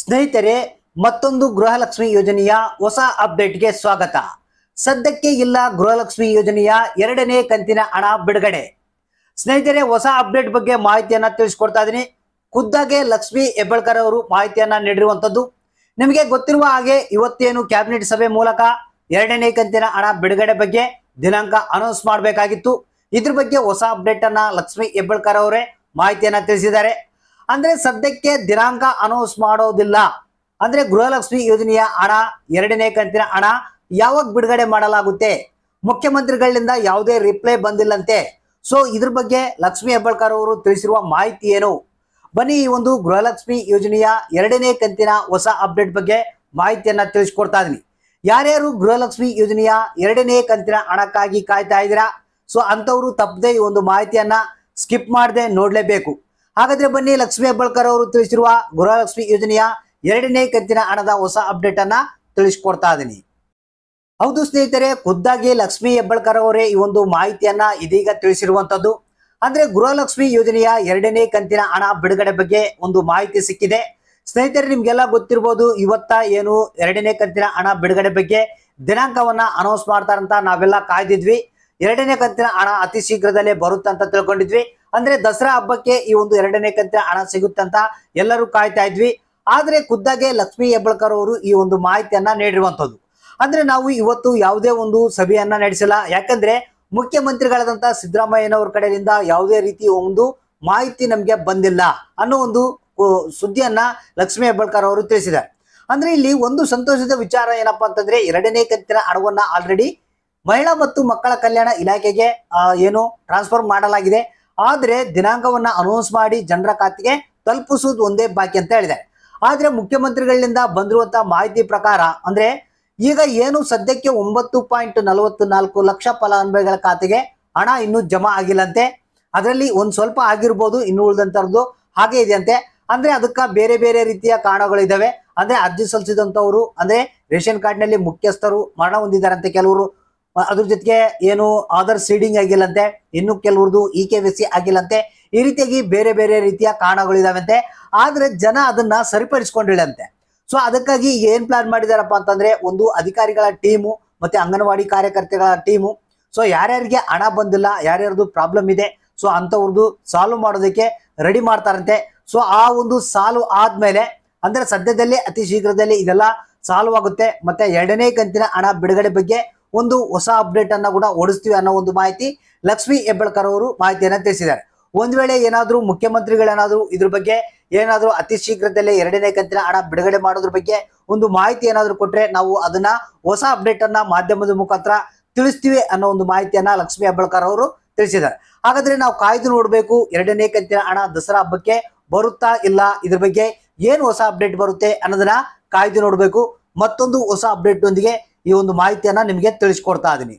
ಸ್ನೇಹಿತರೆ ಮತ್ತೊಂದು ಗೃಹಲಕ್ಷ್ಮಿ ಯೋಜನೆಯ ಹೊಸ ಅಪ್ಡೇಟ್ಗೆ ಸ್ವಾಗತ ಸದ್ಯಕ್ಕೆ ಇಲ್ಲ ಗೃಹಲಕ್ಷ್ಮಿ ಯೋಜನೆಯ ಎರಡನೇ ಕಂತಿನ ಹಣ ಬಿಡುಗಡೆ ಸ್ನೇಹಿತರೆ ಹೊಸ ಅಪ್ಡೇಟ್ ಬಗ್ಗೆ ಮಾಹಿತಿಯನ್ನ ತಿಳಿಸ್ಕೊಡ್ತಾ ಇದ್ದೀನಿ ಖುದ್ದಾಗೆ ಲಕ್ಷ್ಮಿ ಹೆಬ್ಬಳ್ಕರ್ ಅವರು ಮಾಹಿತಿಯನ್ನ ನೀಡಿರುವಂತದ್ದು ನಿಮಗೆ ಗೊತ್ತಿರುವ ಹಾಗೆ ಇವತ್ತೇನು ಕ್ಯಾಬಿನೆಟ್ ಸಭೆ ಮೂಲಕ ಎರಡನೇ ಕಂತಿನ ಹಣ ಬಿಡುಗಡೆ ಬಗ್ಗೆ ದಿನಾಂಕ ಅನೌನ್ಸ್ ಮಾಡಬೇಕಾಗಿತ್ತು ಇದ್ರ ಬಗ್ಗೆ ಹೊಸ ಅಪ್ಡೇಟ್ ಅನ್ನ ಲಕ್ಷ್ಮಿ ಹೆಬ್ಬಳ್ಕರ್ ಅವರೇ ಮಾಹಿತಿಯನ್ನ ತಿಳಿಸಿದ್ದಾರೆ ಅಂದ್ರೆ ಸದ್ಯಕ್ಕೆ ದಿನಾಂಕ ಅನೌನ್ಸ್ ಮಾಡೋದಿಲ್ಲ ಅಂದ್ರೆ ಗೃಹಲಕ್ಷ್ಮಿ ಯೋಜನೆಯ ಹಣ ಎರಡನೇ ಕಂತಿನ ಹಣ ಯಾವಾಗ ಬಿಡುಗಡೆ ಮಾಡಲಾಗುತ್ತೆ ಮುಖ್ಯಮಂತ್ರಿಗಳಿಂದ ಯಾವುದೇ ರಿಪ್ಲೈ ಬಂದಿಲ್ಲಂತೆ ಸೊ ಇದ್ರ ಬಗ್ಗೆ ಲಕ್ಷ್ಮಿ ಹೆಬ್ಬಾಳ್ಕರ್ ಅವರು ತಿಳಿಸಿರುವ ಮಾಹಿತಿ ಏನು ಬನ್ನಿ ಈ ಒಂದು ಗೃಹಲಕ್ಷ್ಮಿ ಯೋಜನೆಯ ಎರಡನೇ ಕಂತಿನ ಹೊಸ ಅಪ್ಡೇಟ್ ಬಗ್ಗೆ ಮಾಹಿತಿಯನ್ನ ತಿಳಿಸ್ಕೊಡ್ತಾ ಇದೀನಿ ಯಾರ್ಯಾರು ಗೃಹಲಕ್ಷ್ಮಿ ಯೋಜನೆಯ ಎರಡನೇ ಕಂತಿನ ಹಣಕ್ಕಾಗಿ ಕಾಯ್ತಾ ಇದ್ದೀರಾ ಸೊ ಅಂತವರು ತಪ್ಪದೆ ಈ ಒಂದು ಮಾಹಿತಿಯನ್ನ ಸ್ಕಿಪ್ ಮಾಡದೆ ನೋಡ್ಲೇಬೇಕು ಹಾಗಾದ್ರೆ ಬನ್ನಿ ಲಕ್ಷ್ಮಿ ಹೆಬ್ಬಾಳ್ಕರ್ ಅವರು ತಿಳಿಸಿರುವ ಗೃಹಲಕ್ಷ್ಮಿ ಯೋಜನೆಯ ಎರಡನೇ ಕಂತಿನ ಹಣದ ಹೊಸ ಅಪ್ಡೇಟ್ ಅನ್ನ ತಿಳಿಸ್ಕೊಡ್ತಾ ಇದ್ದೀನಿ ಹೌದು ಸ್ನೇಹಿತರೆ ಖುದ್ದಾಗಿ ಲಕ್ಷ್ಮಿ ಹೆಬ್ಬಳ್ಕರ್ ಅವರೇ ಈ ಒಂದು ಮಾಹಿತಿಯನ್ನ ಇದೀಗ ತಿಳಿಸಿರುವಂತದ್ದು ಅಂದ್ರೆ ಗೃಹಲಕ್ಷ್ಮಿ ಯೋಜನೆಯ ಎರಡನೇ ಕಂತಿನ ಹಣ ಬಿಡುಗಡೆ ಬಗ್ಗೆ ಒಂದು ಮಾಹಿತಿ ಸಿಕ್ಕಿದೆ ಸ್ನೇಹಿತರೆ ನಿಮ್ಗೆಲ್ಲ ಗೊತ್ತಿರ್ಬೋದು ಇವತ್ತ ಏನು ಎರಡನೇ ಕಂತಿನ ಹಣ ಬಿಡುಗಡೆ ಬಗ್ಗೆ ದಿನಾಂಕವನ್ನ ಅನೌನ್ಸ್ ಮಾಡ್ತಾರಂತ ನಾವೆಲ್ಲ ಕಾಯ್ದಿದ್ವಿ ಎರಡನೇ ಕಂತಿನ ಹಣ ಅತಿ ಶೀಘ್ರದಲ್ಲೇ ಬರುತ್ತೆ ಅಂತ ತಿಳ್ಕೊಂಡಿದ್ವಿ ಅಂದ್ರೆ ದಸರಾ ಹಬ್ಬಕ್ಕೆ ಈ ಒಂದು ಎರಡನೇ ಕಂತಿನ ಹಣ ಸಿಗುತ್ತಂತ ಎಲ್ಲರೂ ಕಾಯ್ತಾ ಇದ್ವಿ ಆದ್ರೆ ಖುದ್ದಾಗೆ ಲಕ್ಷ್ಮೀ ಹೆಬ್ಬಳ್ಕರ್ ಅವರು ಈ ಒಂದು ಮಾಹಿತಿಯನ್ನ ನೀಡಿರುವಂತದ್ದು ಅಂದ್ರೆ ನಾವು ಇವತ್ತು ಯಾವುದೇ ಒಂದು ಸಭೆಯನ್ನ ನಡೆಸಿಲ್ಲ ಯಾಕಂದ್ರೆ ಮುಖ್ಯಮಂತ್ರಿಗಳಾದಂತಹ ಸಿದ್ದರಾಮಯ್ಯನವರ ಕಡೆಯಿಂದ ಯಾವುದೇ ರೀತಿ ಒಂದು ಮಾಹಿತಿ ನಮಗೆ ಬಂದಿಲ್ಲ ಅನ್ನೋ ಒಂದು ಸುದ್ದಿಯನ್ನ ಲಕ್ಷ್ಮೀ ಹೆಬ್ಬಳ್ಕರ್ ಅವರು ತಿಳಿಸಿದ್ದಾರೆ ಅಂದ್ರೆ ಇಲ್ಲಿ ಒಂದು ಸಂತೋಷದ ವಿಚಾರ ಏನಪ್ಪಾ ಅಂತಂದ್ರೆ ಎರಡನೇ ಕಂತಿನ ಹಣವನ್ನ ಆಲ್ರೆಡಿ ಮಹಿಳಾ ಮತ್ತು ಮಕ್ಕಳ ಕಲ್ಯಾಣ ಇಲಾಖೆಗೆ ಏನು ಟ್ರಾನ್ಸ್ಫರ್ ಮಾಡಲಾಗಿದೆ ಆದರೆ ದಿನಾಂಕವನ್ನ ಅನೌನ್ಸ್ ಮಾಡಿ ಜನರ ಖಾತೆಗೆ ತಲುಪಿಸುವುದು ಒಂದೇ ಬಾಕಿ ಅಂತ ಹೇಳಿದೆ ಆದ್ರೆ ಮುಖ್ಯಮಂತ್ರಿಗಳಿಂದ ಬಂದಿರುವಂತಹ ಮಾಹಿತಿ ಪ್ರಕಾರ ಅಂದ್ರೆ ಈಗ ಏನು ಸದ್ಯಕ್ಕೆ ಒಂಬತ್ತು ಪಾಯಿಂಟ್ ನಲವತ್ತು ನಾಲ್ಕು ಲಕ್ಷ ಫಲಾನುಭವಿಗಳ ಖಾತೆಗೆ ಹಣ ಇನ್ನೂ ಜಮಾ ಆಗಿಲ್ಲಂತೆ ಅದರಲ್ಲಿ ಒಂದ್ ಸ್ವಲ್ಪ ಆಗಿರ್ಬೋದು ಇನ್ನು ಉಳಿದಂತರದ್ದು ಹಾಗೆ ಇದೆಯಂತೆ ಅಂದ್ರೆ ಅದಕ್ಕೆ ಬೇರೆ ಬೇರೆ ರೀತಿಯ ಕಾರಣಗಳಿದ್ದಾವೆ ಅಂದ್ರೆ ಅರ್ಜಿ ಸಲ್ಲಿಸಿದಂಥವರು ಅಂದ್ರೆ ರೇಷನ್ ಕಾರ್ಡ್ನಲ್ಲಿ ಮುಖ್ಯಸ್ಥರು ಮರಣ ಹೊಂದಿದ್ದಾರೆ ಕೆಲವರು ಅದ್ರ ಜೊತೆಗೆ ಏನು ಆಧಾರ್ ಸೀಡಿಂಗ್ ಆಗಿಲ್ಲಂತೆ ಇನ್ನು ಕೆಲವ್ರದ್ದು e e K V C ಆಗಿಲ್ಲಂತೆ ಈ ರೀತಿಯಾಗಿ ಬೇರೆ ಬೇರೆ ರೀತಿಯ ಕಾರಣಗಳಿದಾವಂತೆ ಆದ್ರೆ ಜನ ಅದನ್ನ ಸರಿಪಡಿಸ್ಕೊಂಡಿಳಂತೆ ಸೊ ಅದಕ್ಕಾಗಿ ಏನ್ ಪ್ಲಾನ್ ಮಾಡಿದಾರಪ್ಪ ಅಂತಂದ್ರೆ ಒಂದು ಅಧಿಕಾರಿಗಳ ಟೀಮು ಮತ್ತೆ ಅಂಗನವಾಡಿ ಕಾರ್ಯಕರ್ತೆಗಳ ಟೀಮು ಸೊ ಯಾರ್ಯಾರಿಗೆ ಹಣ ಬಂದಿಲ್ಲ ಯಾರ್ಯಾರದು ಪ್ರಾಬ್ಲಮ್ ಇದೆ ಸೊ ಅಂಥವ್ರದ್ದು ಸಾಲ್ವ್ ಮಾಡೋದಕ್ಕೆ ರೆಡಿ ಮಾಡ್ತಾರಂತೆ ಸೊ ಆ ಒಂದು ಸಾಲ್ವ್ ಆದ್ಮೇಲೆ ಅಂದ್ರೆ ಸದ್ಯದಲ್ಲಿ ಅತಿ ಶೀಘ್ರದಲ್ಲಿ ಇದೆಲ್ಲ ಸಾಲ್ವ್ ಆಗುತ್ತೆ ಮತ್ತೆ ಎರಡನೇ ಕಂತಿನ ಹಣ ಬಿಡುಗಡೆ ಬಗ್ಗೆ ಒಂದು ಹೊಸ ಅಪ್ಡೇಟ್ ಅನ್ನ ಕೂಡ ಓಡಿಸ್ತೀವಿ ಅನ್ನೋ ಒಂದು ಮಾಹಿತಿ ಲಕ್ಷ್ಮಿ ಹೆಬ್ಬಳ್ಕರ್ ಅವರು ಮಾಹಿತಿಯನ್ನು ತಿಳಿಸಿದ್ದಾರೆ ಒಂದ್ ವೇಳೆ ಏನಾದರೂ ಮುಖ್ಯಮಂತ್ರಿಗಳೇನಾದರೂ ಇದ್ರ ಬಗ್ಗೆ ಏನಾದರೂ ಅತಿ ಶೀಘ್ರದಲ್ಲೇ ಎರಡನೇ ಕಂತಿನ ಹಣ ಬಿಡುಗಡೆ ಮಾಡೋದ್ರ ಬಗ್ಗೆ ಒಂದು ಮಾಹಿತಿ ಏನಾದರೂ ಕೊಟ್ಟರೆ ನಾವು ಅದನ್ನ ಹೊಸ ಅಪ್ಡೇಟ್ ಅನ್ನ ಮಾಧ್ಯಮದ ಮುಖಾಂತರ ತಿಳಿಸ್ತೀವಿ ಅನ್ನೋ ಒಂದು ಮಾಹಿತಿಯನ್ನ ಲಕ್ಷ್ಮಿ ಹೆಬ್ಬಳ್ಕರ್ ಅವರು ತಿಳಿಸಿದ್ದಾರೆ ಹಾಗಾದ್ರೆ ನಾವು ಕಾಯ್ದು ನೋಡಬೇಕು ಎರಡನೇ ಕಂತಿನ ಹಣ ದಸರಾ ಹಬ್ಬಕ್ಕೆ ಬರುತ್ತಾ ಇಲ್ಲ ಇದ್ರ ಬಗ್ಗೆ ಏನು ಹೊಸ ಅಪ್ಡೇಟ್ ಬರುತ್ತೆ ಅನ್ನೋದನ್ನ ಕಾಯ್ದು ನೋಡಬೇಕು ಮತ್ತೊಂದು ಹೊಸ ಅಪ್ಡೇಟ್ ನೊಂದಿಗೆ ಈ ಒಂದು ಮಾಹಿತಿಯನ್ನ ನಿಮಗೆ ತಿಳಿಸ್ಕೊಡ್ತಾ ಇದ್ದೀನಿ